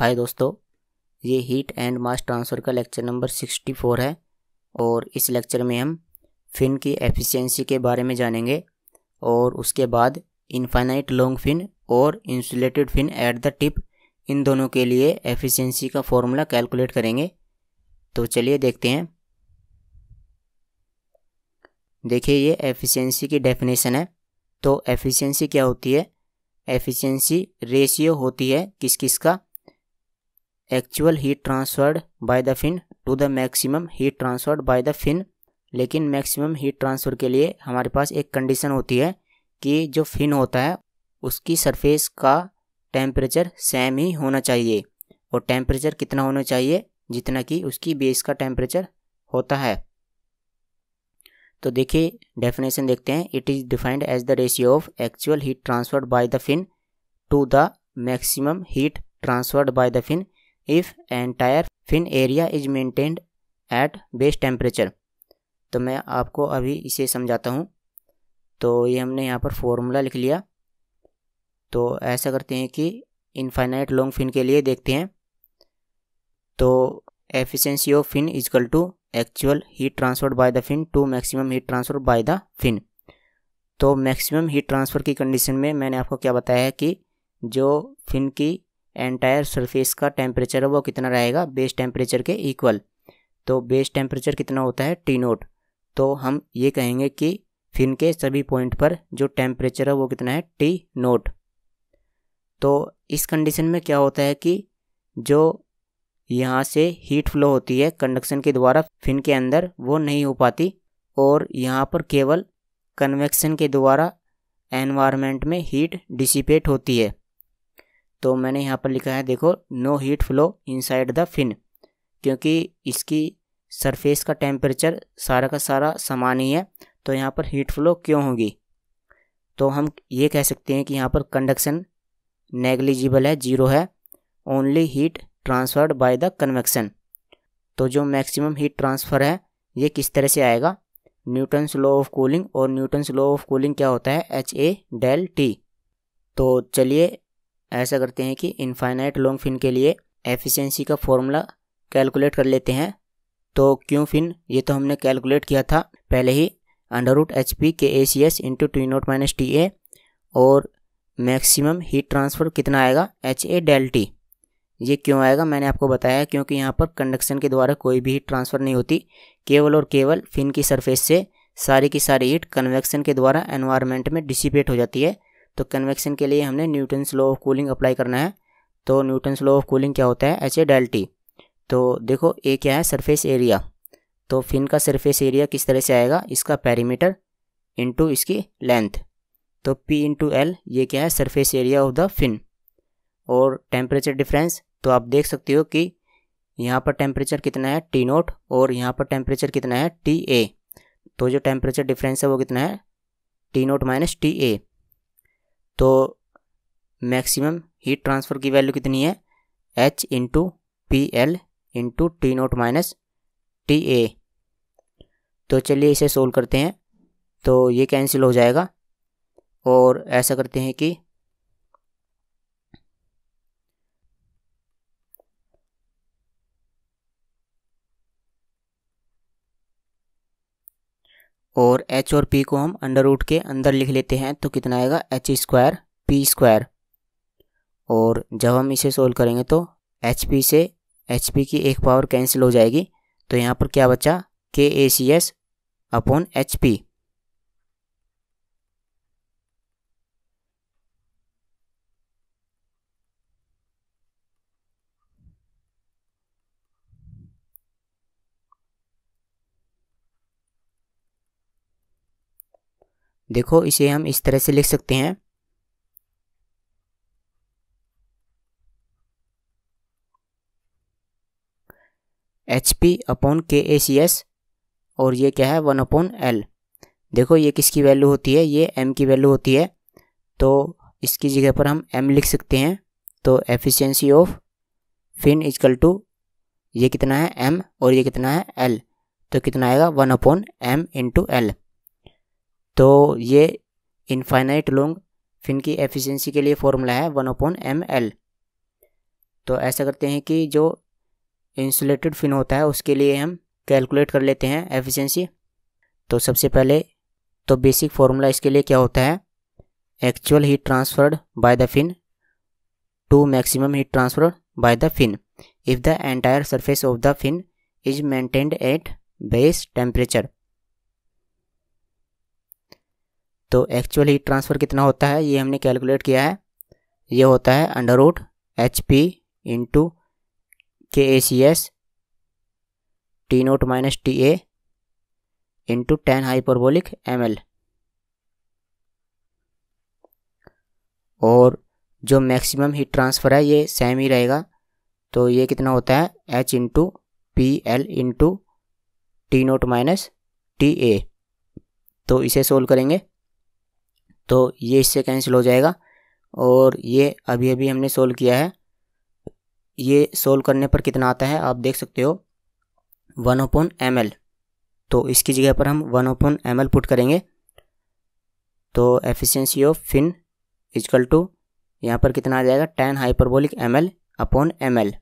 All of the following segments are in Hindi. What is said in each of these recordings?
हाय दोस्तों ये हीट एंड मास ट्रांसफ़र का लेक्चर नंबर 64 है और इस लेक्चर में हम फिन की एफिशिएंसी के बारे में जानेंगे और उसके बाद इनफाइनाइट लॉन्ग फिन और insulated fin at the tip इन दोनों के लिए एफिशिएंसी का फॉर्मूला कैलकुलेट करेंगे तो चलिए देखते हैं देखिए ये एफिशियंसी की डेफिनेशन है तो एफिशियंसी क्या होती है एफिशिएंसी रेशियो होती है किस किस का actual heat transferred by the fin to the maximum heat transferred by the fin लेकिन मैक्सिमम हीट ट्रांसफर के लिए हमारे पास एक कंडीशन होती है कि जो फिन होता है उसकी सरफेस का टेम्परेचर सेम ही होना चाहिए और टेम्परेचर कितना होना चाहिए जितना कि उसकी बेस का टेम्परेचर होता है तो देखिए डेफिनेशन देखते हैं it is defined as the ratio of actual heat transferred by the fin to the maximum heat transferred by the fin if entire fin area is maintained at base temperature तो मैं आपको अभी इसे समझाता हूँ तो ये हमने यहाँ पर फॉर्मूला लिख लिया तो ऐसा करते हैं कि इनफाइनाइट लॉन्ग फिन के लिए देखते हैं तो efficiency of fin is equal to actual heat transfer by the fin to maximum heat transfer by the fin तो मैक्सिमम हीट ट्रांसफ़र की कंडीशन में मैंने आपको क्या बताया है कि जो फिन की एंटायर सरफेस का टेम्परेचर है वो कितना रहेगा बेस टेम्परेचर के इक्वल तो बेस टेम्परेचर कितना होता है टी नोट तो हम ये कहेंगे कि फिन के सभी पॉइंट पर जो टेम्परेचर है वो कितना है टी नोट तो इस कंडीशन में क्या होता है कि जो यहाँ से हीट फ्लो होती है कंडक्शन के द्वारा फिन के अंदर वो नहीं हो पाती और यहाँ पर केवल कन्वेक्शन के द्वारा एनवायरनमेंट में हीट डिसिपेट होती है तो मैंने यहाँ पर लिखा है देखो no heat flow inside the fin क्योंकि इसकी सरफेस का टेम्परेचर सारा का सारा समान ही है तो यहाँ पर हीट फ्लो क्यों होगी तो हम ये कह सकते हैं कि यहाँ पर कंडक्शन नेग्लिजिबल है जीरो है only heat transferred by the convection तो जो मैक्सिमम हीट ट्रांसफ़र है ये किस तरह से आएगा न्यूटन लॉ ऑफ कूलिंग और न्यूटन लॉ ऑफ कूलिंग क्या होता है एच ए डेल टी तो चलिए ऐसा करते हैं कि इनफाइनाइट लॉन्ग फिन के लिए एफिशिएंसी का फॉर्मूला कैलकुलेट कर लेते हैं तो क्यों फिन ये तो हमने कैलकुलेट किया था पहले ही under root H P K A C S into T naught minus T A और मैक्सिमम हीट ट्रांसफ़र कितना आएगा एच ए डेल टी ये क्यों आएगा मैंने आपको बताया क्योंकि यहाँ पर कंडक्शन के द्वारा कोई भी हीट ट्रांसफ़र नहीं होती केवल और केवल फिन की सरफेस से सारी की सारी हीट कन्वेक्शन के द्वारा एनवायरमेंट में डिसिपेट हो जाती है तो कन्वेक्शन के लिए हमने Newton law of cooling apply करना है तो न्यूटन स्लो ऑफ कूलिंग क्या होता है एच ए डेल्टी तो देखो ए क्या है सरफेस एरिया तो फिन का सरफेस एरिया किस तरह से आएगा इसका पैरीमीटर इंटू इसकी लेंथ तो पी इंटू एल ये क्या है surface area of the fin और टेम्परेचर डिफरेंस तो आप देख सकते हो कि यहाँ पर टेम्परेचर कितना है टी नोट और यहाँ पर टेम्परेचर कितना है टी ए तो जो टेम्परेचर डिफरेंस है वो कितना है T naught minus T A तो मैक्सिमम हीट ट्रांसफ़र की वैल्यू कितनी है H into P L into T naught minus T A तो चलिए इसे सोल्व करते हैं तो ये कैंसिल हो जाएगा और ऐसा करते हैं कि और एच और पी को हम अंडर रूट के अंदर लिख लेते हैं तो कितना आएगा एच स्क्वायर पी स्क्वायर और जब हम इसे सोल्व करेंगे तो एच पी से एच पी की एक पावर कैंसिल हो जाएगी तो यहाँ पर क्या बचा K A C S upon H P देखो इसे हम इस तरह से लिख सकते हैं एच पी अपॉन के ए सी एस और ये क्या है वन अपॉन एल देखो ये किसकी वैल्यू होती है ये एम की वैल्यू होती है तो इसकी जगह पर हम एम लिख सकते हैं तो efficiency of fin is equal to ये कितना है एम और ये कितना है एल तो कितना आएगा one upon M into L तो ये इनफाइनाइट लॉन्ग फिन की एफिशिएंसी के लिए फॉर्मूला है वन ओपन एम एल तो ऐसा करते हैं कि जो इंसुलेटेड फिन होता है उसके लिए हम कैलकुलेट कर लेते हैं एफिशिएंसी तो सबसे पहले तो बेसिक फार्मूला इसके लिए क्या होता है actual heat transferred by the fin to maximum heat transferred by the fin if the entire surface of the fin is maintained at base temperature तो एक्चुअल हीट ट्रांसफ़र कितना होता है ये हमने कैलकुलेट किया है ये होता है under root H P into K A C S T naught minus T A into tan hyperbolic M L और जो मैक्सिमम हीट ट्रांसफ़र है ये सेम ही रहेगा तो ये कितना होता है H into P L into T naught minus T A तो इसे सोल्व करेंगे तो ये इससे कैंसिल हो जाएगा और ये अभी अभी हमने सोल्व किया है ये सोल्व करने पर कितना आता है आप देख सकते हो वन ओपन एम तो इसकी जगह पर हम वन ओपन एम पुट करेंगे तो efficiency of fin is equal to यहाँ पर कितना आ जाएगा tan hyperbolic M L upon M L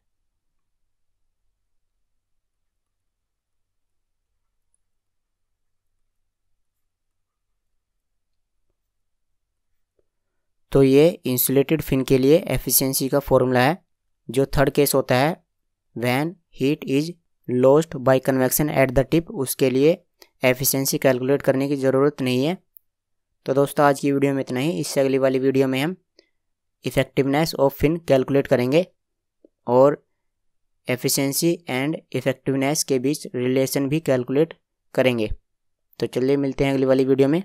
तो ये इंसुलेटेड फिन के लिए एफिशिएंसी का फॉर्मूला है जो थर्ड केस होता है when heat is lost by convection at the tip उसके लिए एफिशिएंसी कैलकुलेट करने की ज़रूरत नहीं है तो दोस्तों आज की वीडियो में इतना ही इससे अगली वाली वीडियो में हम इफ़ेक्टिवनेस ऑफ फिन कैलकुलेट करेंगे और एफिशेंसी एंड इफ़ेक्टिवनेस के बीच रिलेशन भी कैलकुलेट करेंगे तो चलिए मिलते हैं अगली वाली वीडियो में